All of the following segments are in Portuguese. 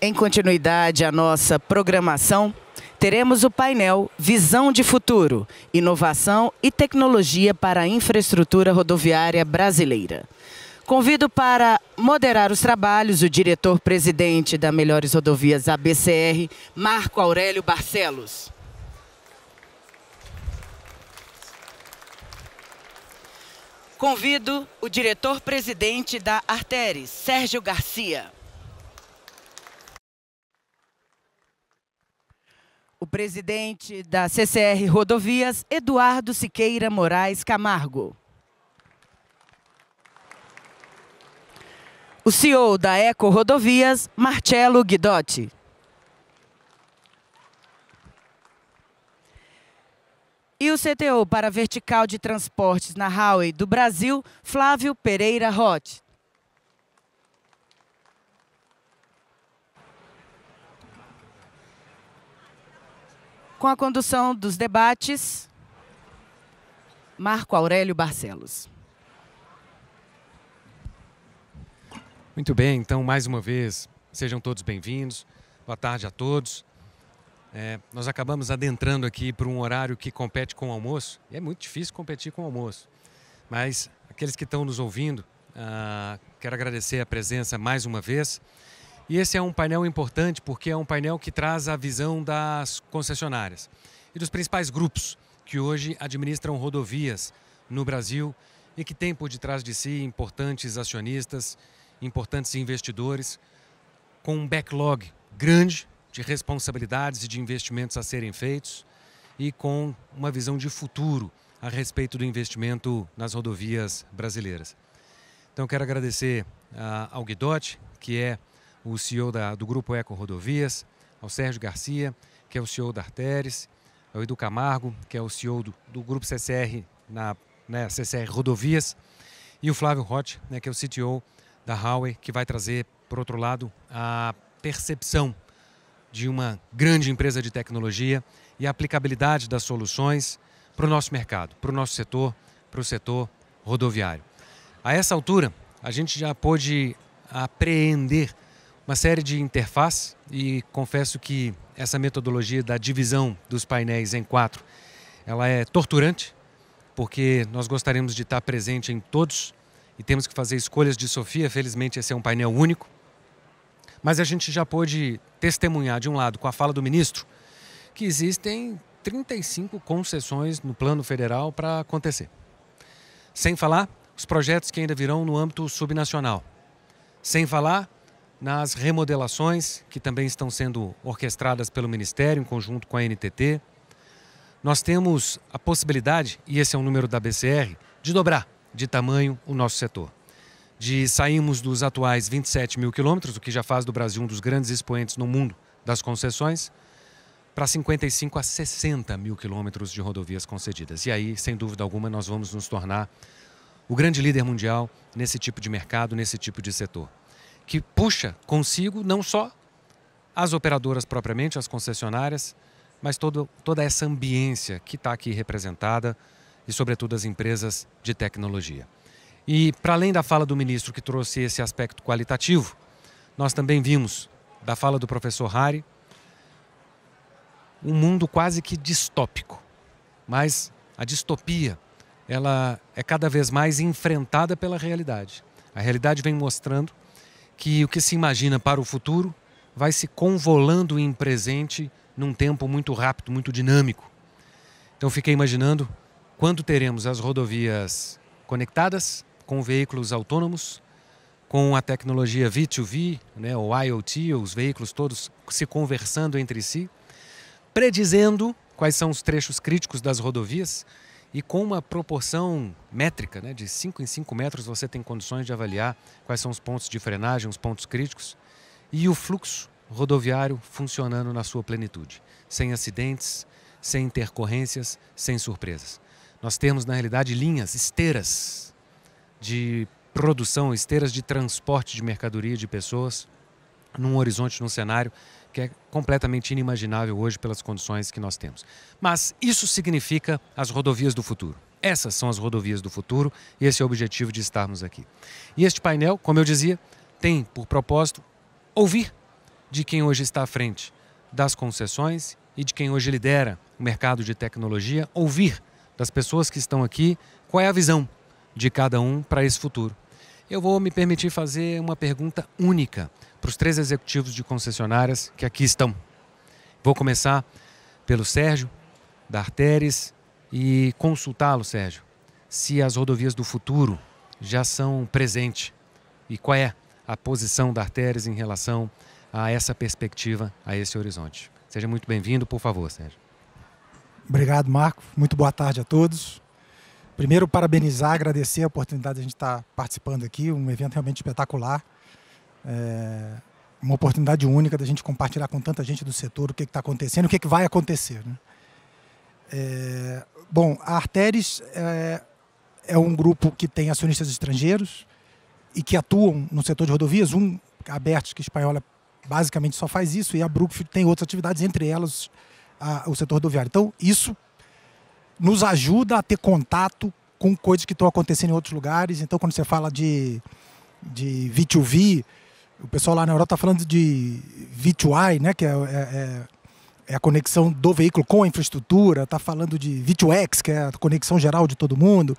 Em continuidade à nossa programação, teremos o painel Visão de Futuro, Inovação e Tecnologia para a Infraestrutura Rodoviária Brasileira. Convido para moderar os trabalhos o diretor-presidente da Melhores Rodovias ABCR, Marco Aurélio Barcelos. Convido o diretor-presidente da Arteres, Sérgio Garcia. o presidente da CCR Rodovias, Eduardo Siqueira Moraes Camargo. O CEO da Eco Rodovias, Marcelo Guidotti. E o CTO para a Vertical de Transportes na Huawei do Brasil, Flávio Pereira Roth. com a condução dos debates, Marco Aurélio Barcelos. Muito bem, então, mais uma vez, sejam todos bem-vindos. Boa tarde a todos. É, nós acabamos adentrando aqui para um horário que compete com o almoço. E é muito difícil competir com o almoço. Mas aqueles que estão nos ouvindo, ah, quero agradecer a presença mais uma vez. E esse é um painel importante porque é um painel que traz a visão das concessionárias e dos principais grupos que hoje administram rodovias no Brasil e que têm por detrás de si importantes acionistas, importantes investidores, com um backlog grande de responsabilidades e de investimentos a serem feitos e com uma visão de futuro a respeito do investimento nas rodovias brasileiras. Então, quero agradecer ah, ao Guidotti, que é o CEO da, do Grupo Eco Rodovias, ao Sérgio Garcia, que é o CEO da Arteres, ao Edu Camargo, que é o CEO do, do Grupo CCR, na né, CCR Rodovias, e o Flávio Roth, né, que é o CTO da Huawei, que vai trazer, por outro lado, a percepção de uma grande empresa de tecnologia e a aplicabilidade das soluções para o nosso mercado, para o nosso setor, para o setor rodoviário. A essa altura, a gente já pôde apreender uma série de interfaces e confesso que essa metodologia da divisão dos painéis em quatro, ela é torturante, porque nós gostaríamos de estar presente em todos e temos que fazer escolhas de Sofia, felizmente esse é um painel único. Mas a gente já pôde testemunhar, de um lado, com a fala do ministro, que existem 35 concessões no plano federal para acontecer. Sem falar os projetos que ainda virão no âmbito subnacional. Sem falar nas remodelações, que também estão sendo orquestradas pelo Ministério, em conjunto com a NTT. Nós temos a possibilidade, e esse é um número da BCR, de dobrar de tamanho o nosso setor. De sairmos dos atuais 27 mil quilômetros, o que já faz do Brasil um dos grandes expoentes no mundo das concessões, para 55 a 60 mil quilômetros de rodovias concedidas. E aí, sem dúvida alguma, nós vamos nos tornar o grande líder mundial nesse tipo de mercado, nesse tipo de setor que puxa consigo não só as operadoras propriamente, as concessionárias, mas todo, toda essa ambiência que está aqui representada e, sobretudo, as empresas de tecnologia. E, para além da fala do ministro que trouxe esse aspecto qualitativo, nós também vimos, da fala do professor Hari, um mundo quase que distópico. Mas a distopia ela é cada vez mais enfrentada pela realidade. A realidade vem mostrando que o que se imagina para o futuro vai se convolando em presente num tempo muito rápido, muito dinâmico. Então fiquei imaginando quando teremos as rodovias conectadas com veículos autônomos, com a tecnologia V2V, né, o IoT, os veículos todos se conversando entre si, predizendo quais são os trechos críticos das rodovias, e com uma proporção métrica, né, de 5 em 5 metros, você tem condições de avaliar quais são os pontos de frenagem, os pontos críticos e o fluxo rodoviário funcionando na sua plenitude, sem acidentes, sem intercorrências, sem surpresas. Nós temos, na realidade, linhas, esteiras de produção, esteiras de transporte de mercadoria e de pessoas num horizonte, num cenário que é completamente inimaginável hoje pelas condições que nós temos. Mas isso significa as rodovias do futuro. Essas são as rodovias do futuro e esse é o objetivo de estarmos aqui. E este painel, como eu dizia, tem por propósito ouvir de quem hoje está à frente das concessões e de quem hoje lidera o mercado de tecnologia, ouvir das pessoas que estão aqui qual é a visão de cada um para esse futuro. Eu vou me permitir fazer uma pergunta única para os três executivos de concessionárias que aqui estão. Vou começar pelo Sérgio, da Arteres, e consultá-lo, Sérgio, se as rodovias do futuro já são presente e qual é a posição da Arteres em relação a essa perspectiva, a esse horizonte. Seja muito bem-vindo, por favor, Sérgio. Obrigado, Marco. Muito boa tarde a todos. Primeiro, parabenizar, agradecer a oportunidade de a gente estar participando aqui, um evento realmente espetacular é, uma oportunidade única da gente compartilhar com tanta gente do setor o que é está acontecendo, o que, é que vai acontecer. Né? É, bom, a Arteris é, é, um grupo que tem acionistas estrangeiros e que atuam no setor de rodovias. Um, a que é espanhola, basicamente só faz isso, e a Brookfield tem outras atividades, entre elas a, o setor rodoviário. Então, isso nos ajuda a ter contato com coisas que estão acontecendo em outros lugares. Então, quando você fala de, de V2V, o pessoal lá na Europa está falando de V2I, né? Que é, é, é, é, a conexão do veículo com a infraestrutura. Está falando de V2X, que é a conexão geral de todo mundo.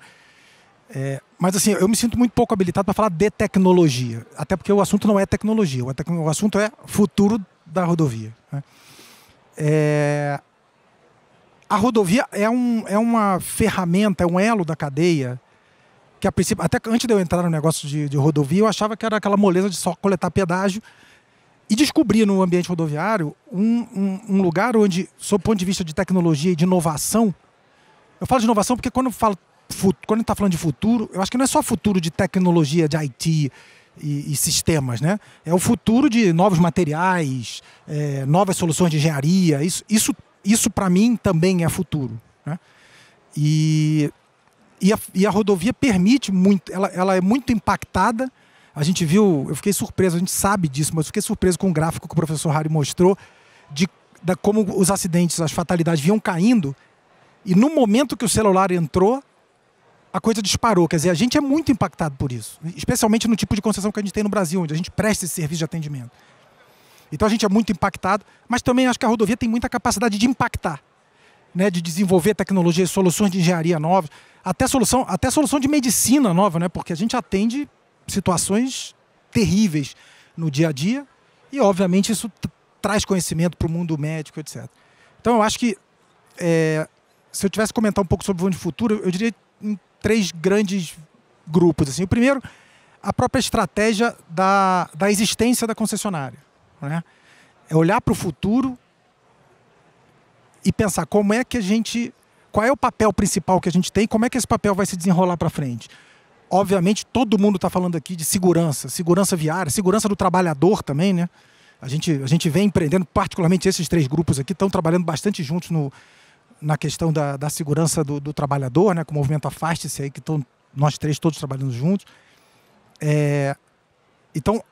É, mas assim, eu me sinto muito pouco habilitado para falar de tecnologia. Até porque o assunto não é tecnologia. O, tec o assunto é futuro da rodovia. Né? É, a rodovia é, um, é uma ferramenta, é um elo da cadeia que a princípio, até antes de eu entrar no negócio de, de rodovia, eu achava que era aquela moleza de só coletar pedágio. E descobri no ambiente rodoviário um, um, um lugar onde, sob o ponto de vista de tecnologia e de inovação, eu falo de inovação porque quando eu falo quando está falando de futuro, eu acho que não é só futuro de tecnologia, de IT e, e sistemas, né? É o futuro de novos materiais, é, novas soluções de engenharia. Isso, isso, isso para mim também é futuro, né? E e a, e a rodovia permite muito, ela, ela é muito impactada. A gente viu, eu fiquei surpreso, a gente sabe disso, mas fiquei surpreso com o gráfico que o professor Harry mostrou de da, como os acidentes, as fatalidades vinham caindo. E no momento que o celular entrou, a coisa disparou. Quer dizer, a gente é muito impactado por isso, especialmente no tipo de concessão que a gente tem no Brasil, onde a gente presta esse serviço de atendimento. Então a gente é muito impactado, mas também acho que a rodovia tem muita capacidade de impactar né, de desenvolver tecnologias, soluções de engenharia novas, até solução, até solução de medicina nova, né, porque a gente atende situações terríveis no dia a dia e, obviamente, isso traz conhecimento para o mundo médico, etc. Então, eu acho que é, se eu tivesse que comentar um pouco sobre o mundo de Futuro, eu diria em três grandes grupos. Assim. O primeiro, a própria estratégia da, da existência da concessionária. Né? É olhar para o futuro e pensar como é que a gente. Qual é o papel principal que a gente tem como é que esse papel vai se desenrolar para frente? Obviamente, todo mundo está falando aqui de segurança, segurança viária, segurança do trabalhador também, né? A gente, a gente vem empreendendo, particularmente esses três grupos aqui, estão trabalhando bastante juntos no, na questão da, da segurança do, do, trabalhador, né? Com o movimento Afaste-se aí, que estão nós três todos trabalhando juntos. É, então,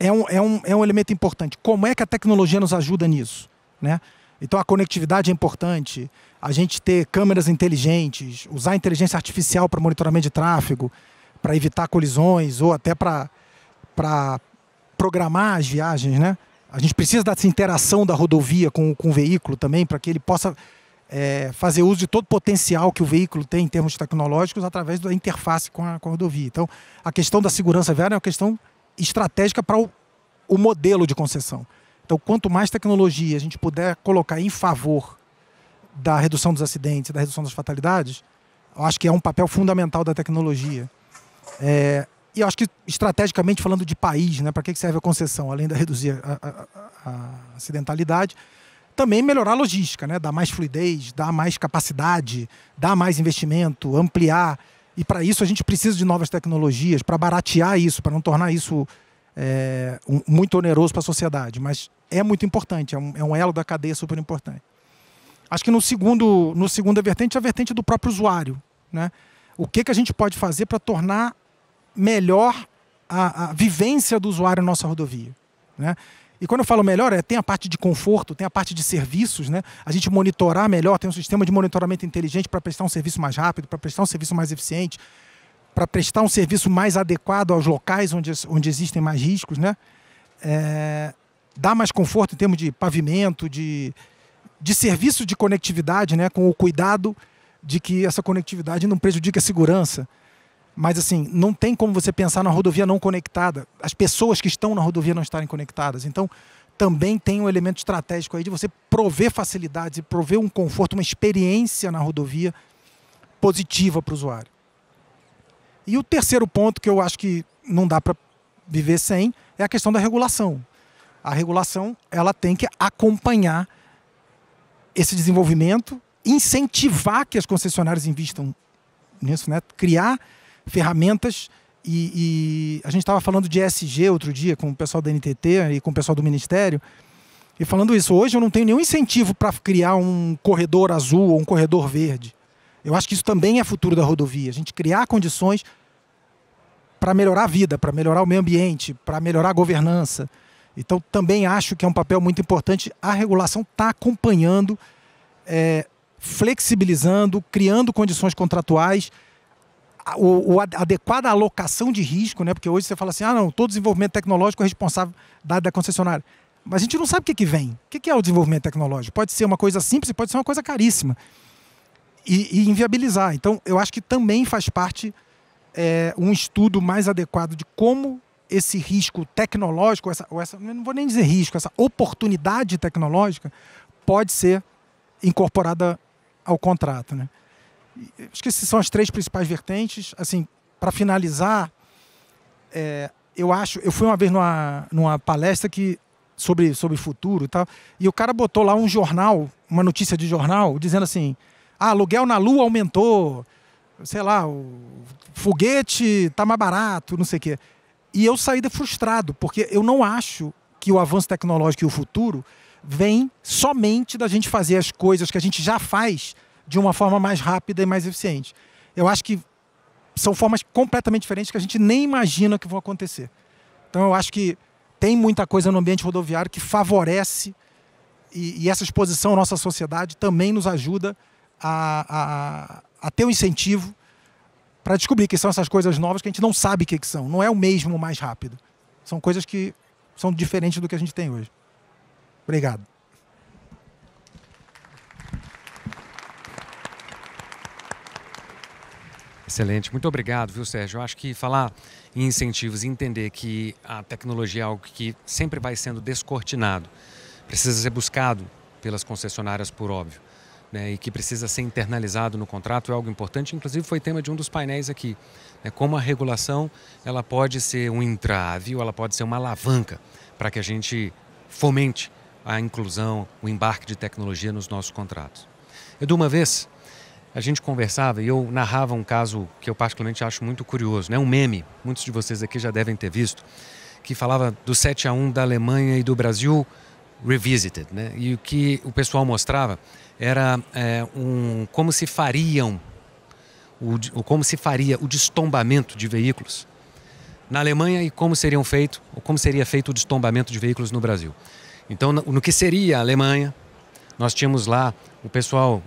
é um, é, um, é um elemento importante. Como é que a tecnologia nos ajuda nisso? Né? Então a conectividade é importante, a gente ter câmeras inteligentes, usar inteligência artificial para monitoramento de tráfego, para evitar colisões ou até para programar as viagens, né? A gente precisa dessa interação da rodovia com, com o veículo também, para que ele possa é, fazer uso de todo o potencial que o veículo tem em termos tecnológicos através da interface com a, com a rodovia. Então, a questão da segurança viária é uma questão estratégica para o, o modelo de concessão. Então, quanto mais tecnologia a gente puder colocar em favor da redução dos acidentes, da redução das fatalidades, eu acho que é um papel fundamental da tecnologia. É, e eu acho que, estrategicamente, falando de país, né, para que serve a concessão, além de reduzir a, a, a, acidentalidade, também melhorar a logística, né, dar mais fluidez, dar mais capacidade, dar mais investimento, ampliar. E para isso a gente precisa de novas tecnologias, para baratear isso, para não tornar isso é, um, muito oneroso para a sociedade, mas é muito importante, é um, é um, elo da cadeia super importante. Acho que no segundo, no segunda vertente, a vertente do próprio usuário, né? O que que a gente pode fazer para tornar melhor a, a, vivência do usuário na nossa rodovia, né? E quando eu falo melhor, é, tem a parte de conforto, tem a parte de serviços, né? A gente monitorar melhor, tem um sistema de monitoramento inteligente para prestar um serviço mais rápido, para prestar um serviço mais eficiente para prestar um serviço mais adequado aos locais onde, onde existem mais riscos, né? É, dá mais conforto em termos de pavimento, de, de serviço de conectividade, né? Com o cuidado de que essa conectividade não prejudique a segurança. Mas assim, não tem como você pensar na rodovia não conectada, as pessoas que estão na rodovia não estarem conectadas. Então, também tem um elemento estratégico aí de você prover facilidades e prover um conforto, uma experiência na rodovia positiva para o usuário. E o terceiro ponto que eu acho que não dá para viver sem é a questão da regulação. A regulação ela tem que acompanhar esse desenvolvimento, incentivar que as concessionárias invistam nisso, né? criar ferramentas e, e a gente estava falando de ESG outro dia com o pessoal da NTT e com o pessoal do Ministério e falando isso hoje eu não tenho nenhum incentivo para criar um corredor azul ou um corredor verde eu acho que isso também é futuro da rodovia. A gente criar condições para melhorar a vida, para melhorar o meio ambiente, para melhorar a governança. Então, também acho que é um papel muito importante a regulação está acompanhando, é, flexibilizando, criando condições contratuais, o, adequada alocação de risco, né? porque hoje você fala assim: ah, não, todo desenvolvimento tecnológico é responsável da, da concessionária. Mas a gente não sabe o que, que vem. O que, que é o desenvolvimento tecnológico? Pode ser uma coisa simples pode ser uma coisa caríssima e, e inviabilizar. Então, eu acho que também faz parte é, um estudo mais adequado de como esse risco tecnológico, essa, ou essa, não vou nem dizer risco, essa oportunidade tecnológica pode ser incorporada ao contrato. Né? Acho que essas são as três principais vertentes. Assim, para finalizar, é, eu acho, eu fui uma vez numa, numa palestra que sobre sobre futuro e tal, e o cara botou lá um jornal, uma notícia de jornal, dizendo assim, ah, aluguel na lua aumentou, sei lá, o foguete está mais barato, não sei o quê. E eu saí frustrado, porque eu não acho que o avanço tecnológico e o futuro vem somente da gente fazer as coisas que a gente já faz de uma forma mais rápida e mais eficiente. Eu acho que são formas completamente diferentes que a gente nem imagina que vão acontecer. Então eu acho que tem muita coisa no ambiente rodoviário que favorece e, e essa exposição à nossa sociedade também nos ajuda a, a, a ter o um incentivo para descobrir que são essas coisas novas que a gente não sabe o que, que são. Não é o mesmo mais rápido. São coisas que são diferentes do que a gente tem hoje. Obrigado. Excelente, muito obrigado, viu, Sérgio? Eu acho que falar em incentivos e entender que a tecnologia é algo que sempre vai sendo descortinado, precisa ser buscado pelas concessionárias, por óbvio né, e que precisa ser internalizado no contrato é algo importante. Inclusive foi tema de um dos painéis aqui, né, como a regulação ela pode ser um entrave ou ela pode ser uma alavanca para que a gente fomente a inclusão, o embarque de tecnologia nos nossos contratos. Edu, uma vez a gente conversava e eu narrava um caso que eu particularmente acho muito curioso, né? um meme, muitos de vocês aqui já devem ter visto, que falava do 7 a 1 da Alemanha e do Brasil Revisited, né? E o que o pessoal mostrava era é, um como se fariam o, como se faria o destombamento de veículos na Alemanha e como seriam feito ou como seria feito o destombamento de veículos no Brasil. Então, no que seria a Alemanha, nós tínhamos lá o pessoal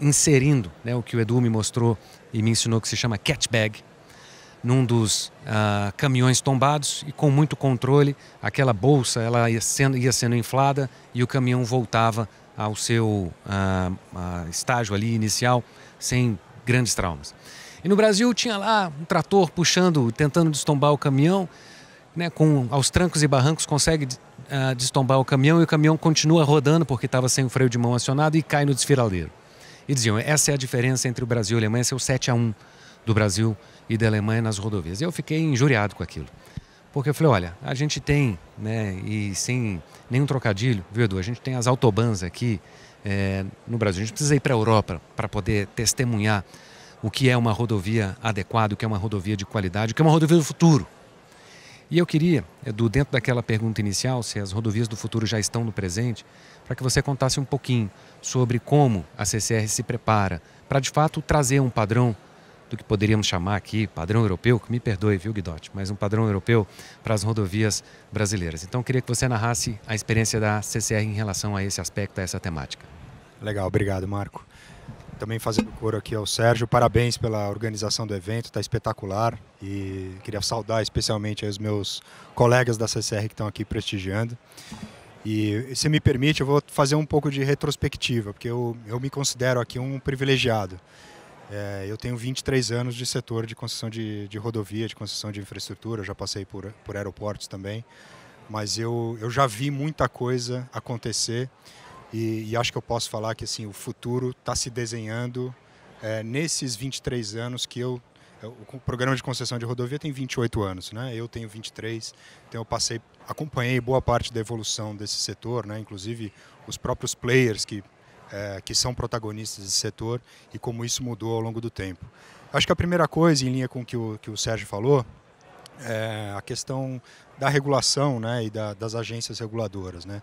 inserindo né, o que o Edu me mostrou e me ensinou que se chama catch bag, num dos uh, caminhões tombados e com muito controle aquela bolsa ela ia sendo, ia sendo inflada e o caminhão voltava ao seu uh, uh, estágio ali inicial sem grandes traumas. E no Brasil tinha lá um trator puxando, tentando destombar o caminhão, né, com aos trancos e barrancos consegue destombar o caminhão e o caminhão continua rodando porque estava sem o freio de mão acionado e cai no desfiladeiro. E diziam, essa é a diferença entre o Brasil e a Alemanha, esse é o 7 a 1 do Brasil e da Alemanha nas rodovias. Eu fiquei injuriado com aquilo. Porque eu falei, olha, a gente tem, né, e sem nenhum trocadilho, viu, Edu, a gente tem as autobans aqui é, no Brasil. A gente precisa ir para a Europa para poder testemunhar o que é uma rodovia adequada, o que é uma rodovia de qualidade, o que é uma rodovia do futuro. E eu queria, Edu, dentro daquela pergunta inicial, se as rodovias do futuro já estão no presente, para que você contasse um pouquinho sobre como a CCR se prepara para, de fato, trazer um padrão do que poderíamos chamar aqui padrão europeu, que me perdoe, viu, Guidotti, mas um padrão europeu para as rodovias brasileiras. Então, queria que você narrasse a experiência da CCR em relação a esse aspecto, a essa temática. Legal, obrigado, Marco. Também fazendo coro aqui ao Sérgio, parabéns pela organização do evento, está espetacular e queria saudar especialmente os meus colegas da CCR que estão aqui prestigiando. E se me permite, eu vou fazer um pouco de retrospectiva, porque eu, eu me considero aqui um privilegiado. É, eu tenho 23 anos de setor de construção de, de rodovia, de construção de infraestrutura, já passei por, por aeroportos também, mas eu, eu já vi muita coisa acontecer e, e acho que eu posso falar que assim, o futuro está se desenhando é, nesses 23 anos que eu o programa de concessão de rodovia tem 28 anos, né? Eu tenho 23, então eu passei, acompanhei boa parte da evolução desse setor, né? Inclusive os próprios players que é, que são protagonistas desse setor e como isso mudou ao longo do tempo. Acho que a primeira coisa, em linha com o que o, que o Sérgio falou, é a questão da regulação né, e da, das agências reguladoras. Né?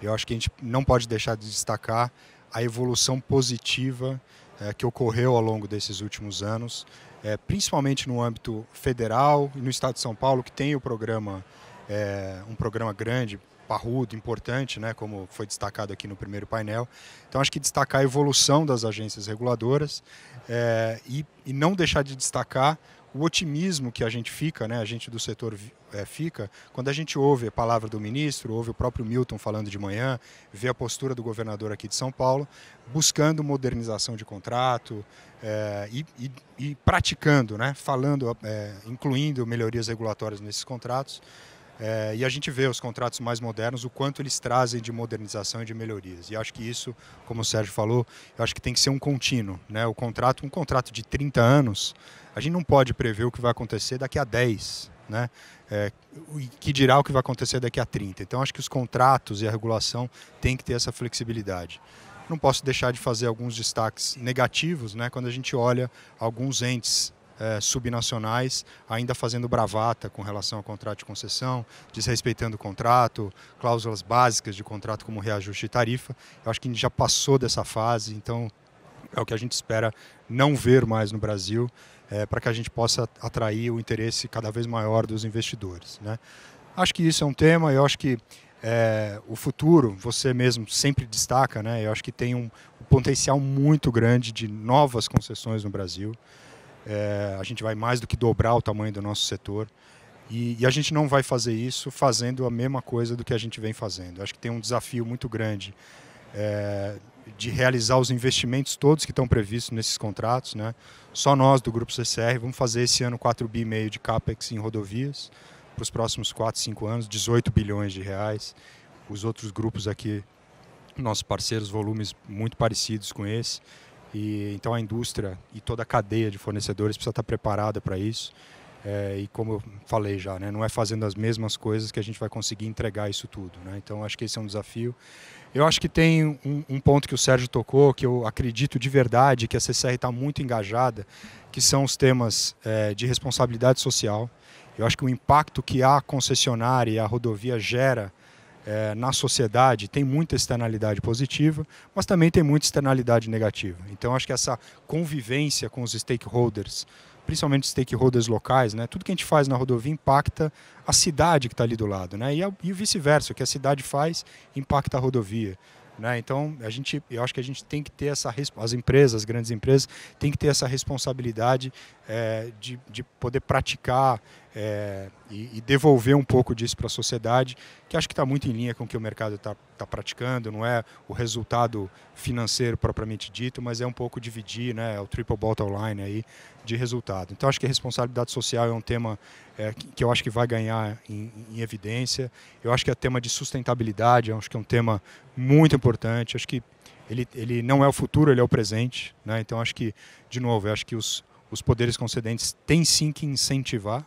Eu acho que a gente não pode deixar de destacar a evolução positiva é, que ocorreu ao longo desses últimos anos, é, principalmente no âmbito federal e no Estado de São Paulo, que tem o programa, é, um programa grande parrudo, importante, né, como foi destacado aqui no primeiro painel. Então, acho que destacar a evolução das agências reguladoras é, e, e, não deixar de destacar o otimismo que a gente fica, né, a gente do setor é, fica, quando a gente ouve a palavra do ministro, ouve o próprio Milton falando de manhã, vê a postura do governador aqui de São Paulo, buscando modernização de contrato é, e, e, e, praticando, né, falando, incluindo melhorias regulatórias nesses contratos. É, e a gente vê os contratos mais modernos, o quanto eles trazem de modernização e de melhorias. E acho que isso, como o Sérgio falou, eu acho que tem que ser um contínuo. Né? O contrato, um contrato de 30 anos, a gente não pode prever o que vai acontecer daqui a 10. Né? É, que dirá o que vai acontecer daqui a 30. Então acho que os contratos e a regulação têm que ter essa flexibilidade não posso deixar de fazer alguns destaques negativos né, quando a gente olha alguns entes é, subnacionais ainda fazendo bravata com relação ao contrato de concessão, desrespeitando o contrato, cláusulas básicas de contrato como reajuste de tarifa. Eu acho que a gente já passou dessa fase, então é o que a gente espera não ver mais no Brasil, é, para que a gente possa atrair o interesse cada vez maior dos investidores. Né? Acho que isso é um tema, eu acho que é, o futuro, você mesmo sempre destaca, né? Eu acho que tem um potencial muito grande de novas concessões no Brasil. É, a gente vai mais do que dobrar o tamanho do nosso setor. E, e, a gente não vai fazer isso fazendo a mesma coisa do que a gente vem fazendo. Acho que tem um desafio muito grande é, de realizar os investimentos todos que estão previstos nesses contratos. Né? Só nós do Grupo CCR vamos fazer esse ano 4,5 bi de CAPEX em rodovias, para os próximos 4, 5 anos, 18 bilhões de reais. Os outros grupos aqui, nossos parceiros, volumes muito parecidos com esse. E, então a indústria e toda a cadeia de fornecedores precisa estar preparada para isso. É, e como eu falei já, né, não é fazendo as mesmas coisas que a gente vai conseguir entregar isso tudo. Né? Então acho que esse é um desafio. Eu acho que tem um, um ponto que o Sérgio tocou, que eu acredito de verdade que a CCR está muito engajada, que são os temas é, de responsabilidade social. Eu acho que o impacto que a concessionária e a rodovia gera é, na sociedade tem muita externalidade positiva, mas também tem muita externalidade negativa. Então, acho que essa convivência com os stakeholders, principalmente stakeholders locais, né? Tudo que a gente faz na rodovia impacta a cidade que está ali do lado, né? E, é e vice-versa, o que a cidade faz impacta a rodovia. Né? Então, a gente, eu acho que a gente tem que ter essa as empresas, as grandes empresas, tem que ter essa responsabilidade é, de, de poder praticar é, e, e, devolver um pouco disso para a sociedade, que acho que está muito em linha com o que o mercado está tá praticando, não é o resultado financeiro propriamente dito, mas é um pouco dividir né, é o triple bottom line aí de resultado. Então acho que a responsabilidade social é um tema é, que, eu acho que vai ganhar em, em evidência. Eu acho que é tema de sustentabilidade, acho que é um tema muito importante. Acho que ele, ele não é o futuro, ele é o presente. Né? Então acho que, de novo, acho que os, os poderes concedentes têm sim que incentivar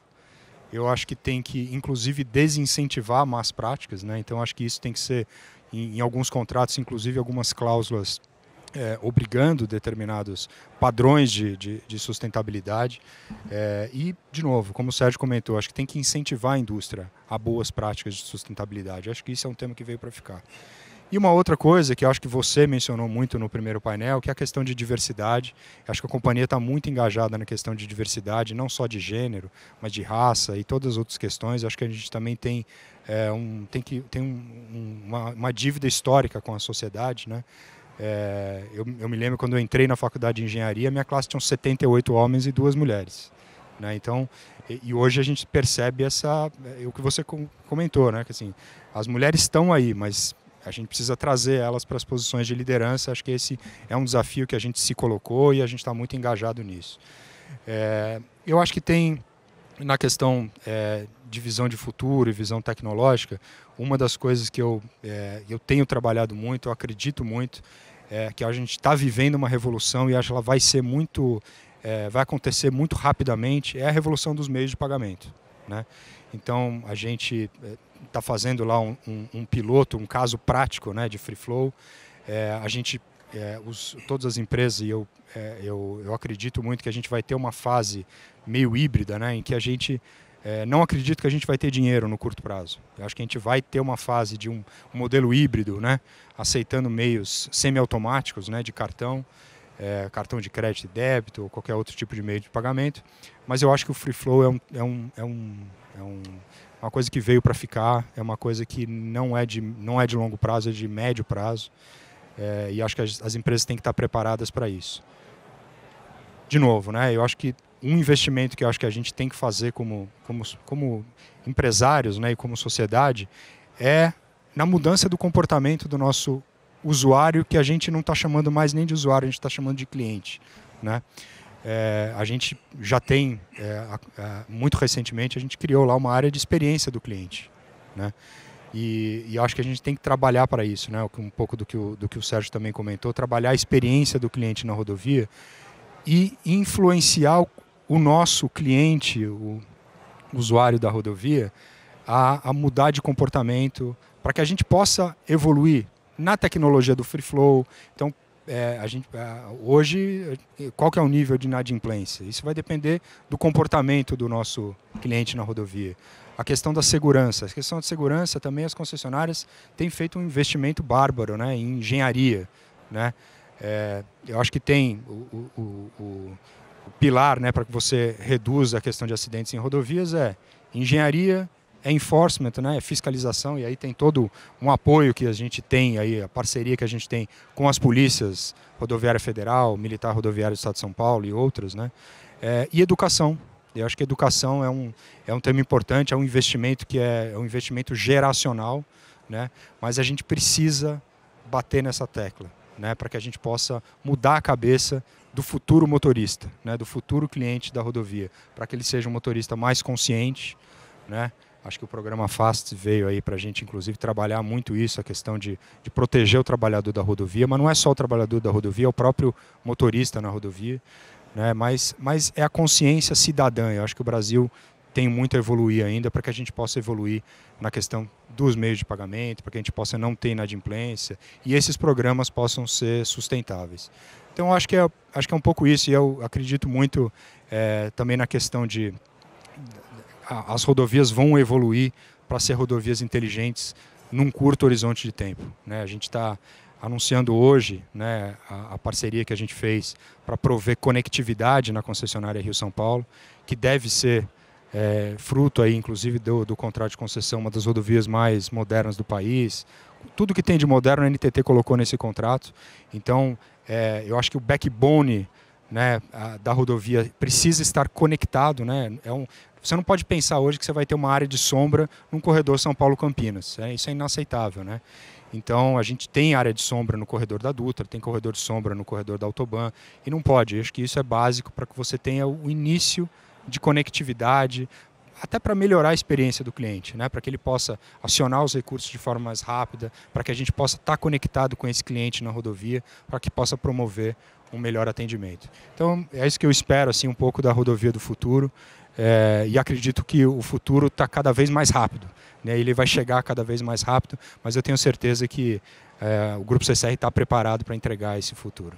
eu acho que tem que, inclusive, desincentivar más práticas, né? Então, acho que isso tem que ser, em, em alguns contratos, inclusive, algumas cláusulas é, obrigando determinados padrões de, de, de sustentabilidade. É, e, de novo, como o Sérgio comentou, acho que tem que incentivar a indústria a boas práticas de sustentabilidade. Acho que isso é um tema que veio para ficar. E uma outra coisa que eu acho que você mencionou muito no primeiro painel, que é a questão de diversidade. Eu acho que a companhia está muito engajada na questão de diversidade, não só de gênero, mas de raça e todas as outras questões. Eu acho que a gente também tem, é, um, tem, que, tem um, uma, uma, dívida histórica com a sociedade. Né? É, eu, eu me lembro quando eu entrei na faculdade de engenharia, minha classe tinha 78 homens e duas mulheres. Né? Então, e, e, hoje a gente percebe essa, eh, o que você comentou, né? que assim, as mulheres estão aí, mas a gente precisa trazer elas para as posições de liderança. Acho que esse é um desafio que a gente se colocou e a gente está muito engajado nisso. É, eu acho que tem, na questão é, de visão de futuro e visão tecnológica, uma das coisas que eu, é, eu tenho trabalhado muito, eu acredito muito, é que a gente está vivendo uma revolução e acho que ela vai ser muito, é, vai acontecer muito rapidamente, é a revolução dos meios de pagamento. Né? Então a gente está eh, fazendo lá um, um, um, piloto, um caso prático né, de free flow. É, a gente, é, os, todas as empresas, e eu, é, eu, eu acredito muito que a gente vai ter uma fase meio híbrida, né, em que a gente é, não acredito que a gente vai ter dinheiro no curto prazo. Eu acho que a gente vai ter uma fase de um, um modelo híbrido, né? aceitando meios semiautomáticos né? de cartão, é, cartão de crédito e débito, ou qualquer outro tipo de meio de pagamento. Mas eu acho que o free flow é um, é um, é um é um, uma coisa que veio para ficar, é uma coisa que não é de, não é de longo prazo, é de médio prazo. É, e acho que as, as, empresas têm que estar preparadas para isso. De novo, né, eu acho que um investimento que eu acho que a gente tem que fazer como, como, como empresários né, e como sociedade é na mudança do comportamento do nosso usuário, que a gente não está chamando mais nem de usuário, a gente está chamando de cliente. Né? é, a gente já tem, é, a, muito recentemente, a gente criou lá uma área de experiência do cliente. Né? E, e acho que a gente tem que trabalhar para isso, né? um pouco do que, o, do que o Sérgio também comentou, trabalhar a experiência do cliente na rodovia e influenciar o, o nosso cliente, o usuário da rodovia, a, a mudar de comportamento, para que a gente possa evoluir na tecnologia do free flow. Então, é, a gente, hoje, qual que é o nível de inadimplência? Isso vai depender do comportamento do nosso cliente na rodovia. A questão da segurança. A questão da segurança também as concessionárias têm feito um investimento bárbaro né, em engenharia. Né? É, eu acho que tem o, o, o, o pilar né, para que você reduza a questão de acidentes em rodovias é engenharia, é enforcement, né? é fiscalização, e aí tem todo um apoio que a gente tem, aí, a parceria que a gente tem com as polícias, Rodoviária Federal, Militar Rodoviária do Estado de São Paulo e outras, né? É, e educação. Eu acho que educação é um, é um tema importante, é um investimento que é, é um investimento geracional, né? mas a gente precisa bater nessa tecla. Né, para que a gente possa mudar a cabeça do futuro motorista, né, do futuro cliente da rodovia, para que ele seja um motorista mais consciente, né, Acho que o programa FAST veio aí para a gente, inclusive, trabalhar muito isso, a questão de, de, proteger o trabalhador da rodovia, mas não é só o trabalhador da rodovia, é o próprio motorista na rodovia, né? mas, mas é a consciência cidadã. Eu acho que o Brasil tem muito a evoluir ainda para que a gente possa evoluir na questão dos meios de pagamento, para que a gente possa não ter inadimplência e esses programas possam ser sustentáveis. Então, acho que é, acho que é um pouco isso e eu acredito muito é, também na questão de as rodovias vão evoluir para ser rodovias inteligentes num curto horizonte de tempo. Né? A gente está anunciando hoje né, a, a, parceria que a gente fez para prover conectividade na concessionária Rio-São Paulo, que deve ser é, fruto, aí, inclusive, do, do contrato de concessão, uma das rodovias mais modernas do país. Tudo que tem de moderno a NTT colocou nesse contrato. Então, é, eu acho que o backbone né, a, da rodovia precisa estar conectado, né? É um, você não pode pensar hoje que você vai ter uma área de sombra num corredor São Paulo-Campinas. É, isso é inaceitável, né? Então, a gente tem área de sombra no corredor da Dutra, tem corredor de sombra no corredor da Autobahn, e não pode. Eu acho que isso é básico para que você tenha o início de conectividade, até para melhorar a experiência do cliente, né? para que ele possa acionar os recursos de forma mais rápida, para que a gente possa estar tá conectado com esse cliente na rodovia, para que possa promover um melhor atendimento. Então é isso que eu espero assim um pouco da rodovia do futuro é, e acredito que o futuro está cada vez mais rápido. Né? Ele vai chegar cada vez mais rápido, mas eu tenho certeza que é, o Grupo CCR está preparado para entregar esse futuro.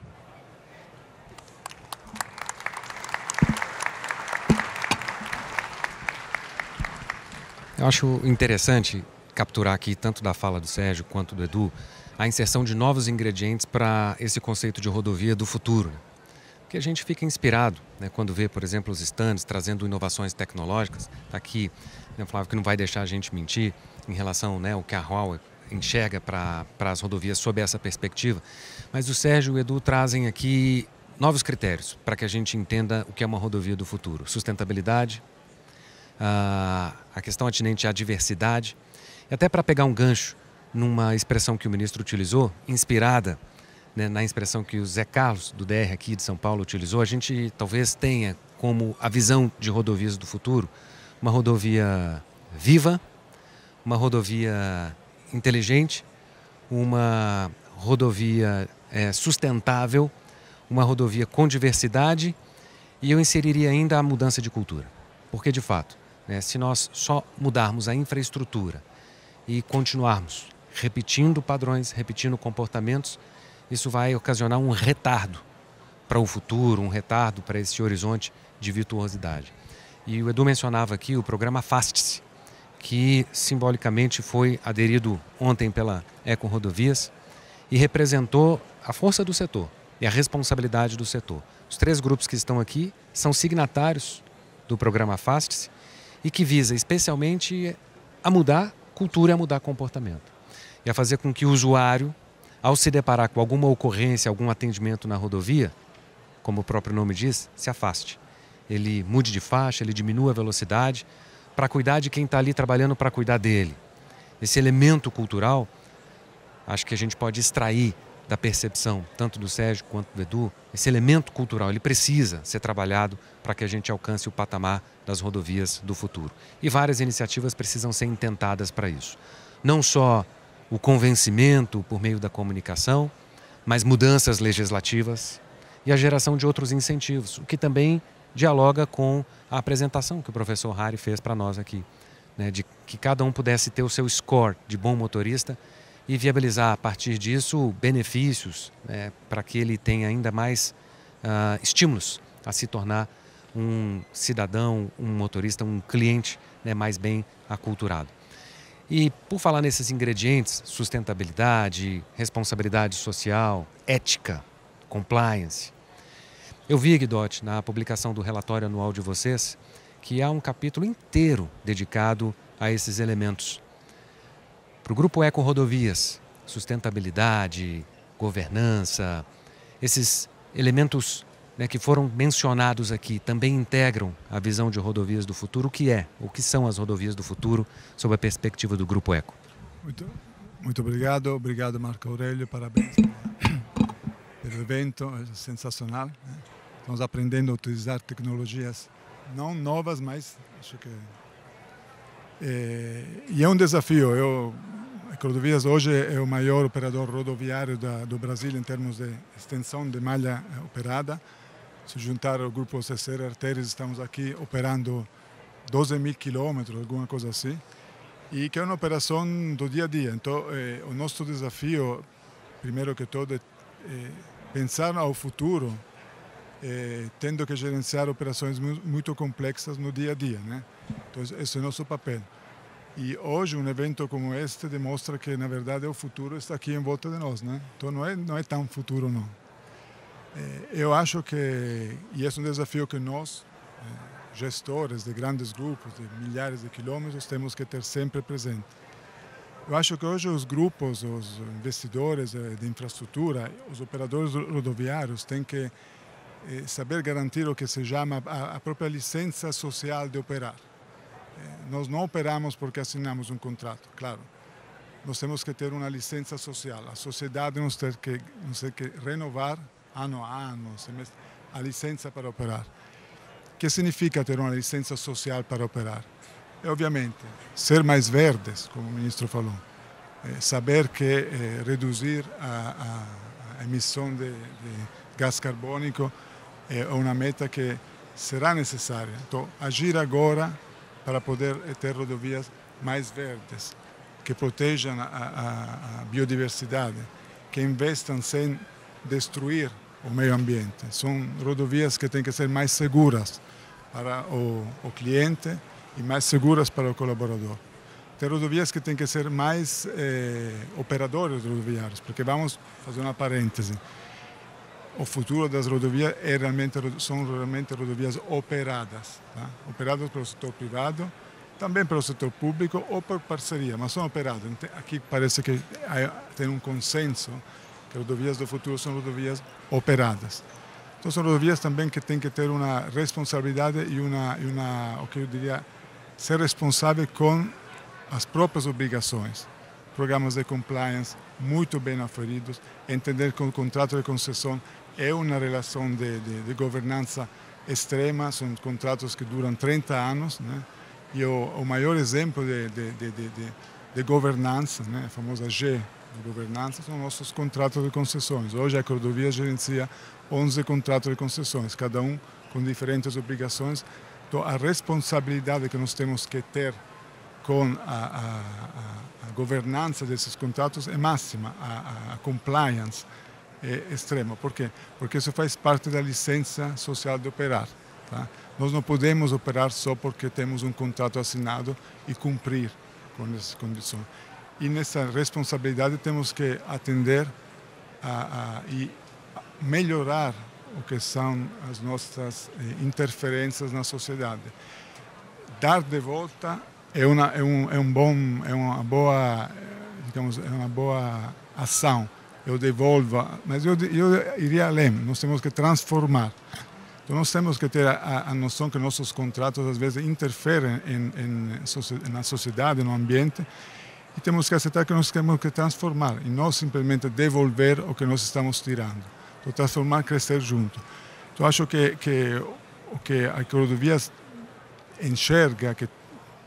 Eu acho interessante capturar aqui, tanto da fala do Sérgio quanto do Edu, a inserção de novos ingredientes para esse conceito de rodovia do futuro. Né? Porque a gente fica inspirado né, quando vê, por exemplo, os estandes trazendo inovações tecnológicas. Está aqui, né, Flávio, que não vai deixar a gente mentir em relação né, ao que a Huawei enxerga para as rodovias sob essa perspectiva. Mas o Sérgio e o Edu trazem aqui novos critérios para que a gente entenda o que é uma rodovia do futuro. Sustentabilidade, ah, a questão atinente à diversidade, e até para pegar um gancho numa expressão que o ministro utilizou, inspirada né, na expressão que o Zé Carlos, do DR aqui de São Paulo, utilizou, a gente talvez tenha como a visão de rodovias do futuro uma rodovia viva, uma rodovia inteligente, uma rodovia é, sustentável, uma rodovia com diversidade e eu inseriria ainda a mudança de cultura. Porque, de fato, né, se nós só mudarmos a infraestrutura e continuarmos repetindo padrões, repetindo comportamentos, isso vai ocasionar um retardo para o futuro, um retardo para esse horizonte de virtuosidade. E o Edu mencionava aqui o programa afaste se que simbolicamente foi aderido ontem pela Eco Rodovias e representou a força do setor e a responsabilidade do setor. Os três grupos que estão aqui são signatários do programa afaste se e que visa especialmente a mudar cultura e a mudar comportamento e a fazer com que o usuário, ao se deparar com alguma ocorrência, algum atendimento na rodovia, como o próprio nome diz, se afaste. Ele mude de faixa, ele diminua a velocidade para cuidar de quem está ali trabalhando para cuidar dele. Esse elemento cultural, acho que a gente pode extrair da percepção, tanto do Sérgio quanto do Edu, esse elemento cultural, ele precisa ser trabalhado para que a gente alcance o patamar das rodovias do futuro. E várias iniciativas precisam ser intentadas para isso. Não só o convencimento por meio da comunicação, mas mudanças legislativas e a geração de outros incentivos, o que também dialoga com a apresentação que o professor Harry fez para nós aqui, né, de que cada um pudesse ter o seu score de bom motorista e viabilizar a partir disso benefícios né, para que ele tenha ainda mais uh, estímulos a se tornar um cidadão, um motorista, um cliente né, mais bem aculturado. E por falar nesses ingredientes, sustentabilidade, responsabilidade social, ética, compliance, eu vi, Guidotti, na publicação do relatório anual de vocês, que há um capítulo inteiro dedicado a esses elementos. Para o Grupo Eco Rodovias, sustentabilidade, governança, esses elementos né, que foram mencionados aqui também integram a visão de rodovias do futuro. O que é, o que são as rodovias do futuro sob a perspectiva do Grupo Eco? Muito, muito obrigado, obrigado Marco Aurélio, parabéns pelo evento, é sensacional. Né? Estamos aprendendo a utilizar tecnologias não novas, mas acho que é, e é um desafio. Eu Rodovias hoje é o maior operador rodoviário da, do Brasil em termos de extensão de malha operada se juntar ao grupo CCR Artérias, estamos aqui operando 12 mil quilômetros, alguma coisa assim, e que é uma operação do dia a dia. Então, eh, o nosso desafio, primeiro que todo, é eh, pensar ao futuro, eh, tendo que gerenciar operações muito complexas no dia a dia. Né? Então, esse é o nosso papel. E hoje um evento como este demonstra que, na verdade, o futuro está aqui em volta de nós. Né? Então, não é, não é tão futuro, não. Eh, eu acho que, e esse é um desafio que nós, eh, gestores de grandes grupos, de milhares de quilômetros, temos que ter sempre presente. Eu acho que hoje os grupos, os investidores eh, de infraestrutura, os operadores rodoviários têm que saber garantir o que se chama a própria licença social de operar. Nós não operamos porque assinamos um contrato, claro. Nós temos que ter uma licença social. A sociedade nos tem que, nos tem que renovar ano a ano semestre, a para operar. O Que significa ter uma licença social para operar? É, obviamente, ser mais verdes, como o ministro falou. É, eh, saber que é, eh, reduzir a, a, a emissão de, de, gás carbônico é uma meta que será necessária. Então, agir agora para poder ter rodovias mais verdes, que protejam a, a biodiversidade, que investam sem destruir o meio ambiente. São rodovias que têm que ser mais seguras para o, o cliente e mais seguras para o colaborador. Tem rodovias que têm que ser mais eh, operadores rodoviários, porque vamos fazer uma parêntese. O futuro das rodovias é realmente, são realmente rodovias operadas, tá? operadas pelo setor privado, também pelo setor público ou por parceria, mas são operadas. Aqui parece que tem um consenso que rodovias do futuro são rodovias operadas. Então são rodovias também que têm que ter uma responsabilidade e uma, e uma o que eu diria, ser responsável com as próprias obrigações. Programas de compliance muito bem aferidos, entender que o contrato de concessão é uma relação de, de, de governança extrema, são contratos que duram 30 anos, né? e o, o maior exemplo de, de, de, de governança, né? a famosa G, de governança são nossos contratos de concessões. Hoje a Cordovia gerencia 11 contratos de concessões, cada um com diferentes obrigações. Então a responsabilidade que nós temos que ter com a, a, a governança desses contratos é máxima, a, a compliance é extrema. Por quê? Porque isso faz parte da licença social de operar. Tá? Nós não podemos operar só porque temos um contrato assinado e cumprir com essas condições. E nessa responsabilidade temos que atender a, a, e melhorar o que são as nossas eh, interferências na sociedade. Dar de volta é uma é um, é um bom é uma boa eh, digamos é uma boa ação. Eu devolvo, mas eu, eu iria além. Nós temos que transformar. Então nós temos que ter a, a noção que nossos contratos às vezes interferem em, em, na sociedade, no ambiente e temos que aceitar que nós temos que transformar e não simplesmente devolver o que nós estamos tirando. Então, transformar, crescer junto. Então, acho que, que o que a Rodovias enxerga, que